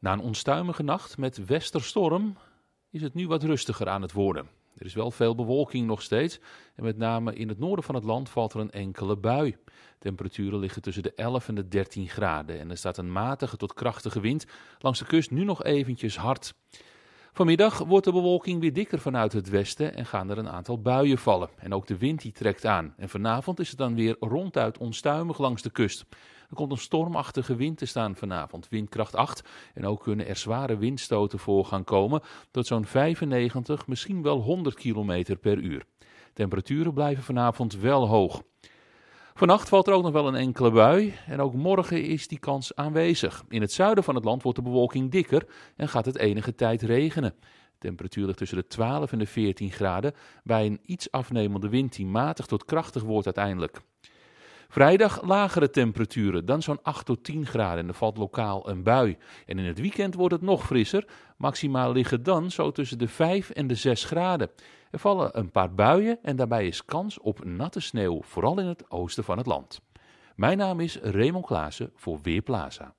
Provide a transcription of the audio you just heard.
Na een onstuimige nacht met westerstorm is het nu wat rustiger aan het worden. Er is wel veel bewolking nog steeds en met name in het noorden van het land valt er een enkele bui. Temperaturen liggen tussen de 11 en de 13 graden en er staat een matige tot krachtige wind langs de kust nu nog eventjes hard. Vanmiddag wordt de bewolking weer dikker vanuit het westen en gaan er een aantal buien vallen. En ook de wind die trekt aan. En vanavond is het dan weer ronduit onstuimig langs de kust. Er komt een stormachtige wind te staan vanavond, windkracht 8. En ook kunnen er zware windstoten voor gaan komen tot zo'n 95, misschien wel 100 km per uur. Temperaturen blijven vanavond wel hoog. Vannacht valt er ook nog wel een enkele bui en ook morgen is die kans aanwezig. In het zuiden van het land wordt de bewolking dikker en gaat het enige tijd regenen. De temperatuur ligt tussen de 12 en de 14 graden bij een iets afnemende wind die matig tot krachtig wordt uiteindelijk. Vrijdag lagere temperaturen, dan zo'n 8 tot 10 graden en er valt lokaal een bui. En in het weekend wordt het nog frisser, maximaal liggen dan zo tussen de 5 en de 6 graden. Er vallen een paar buien en daarbij is kans op natte sneeuw, vooral in het oosten van het land. Mijn naam is Raymond Klaassen voor Weerplaza.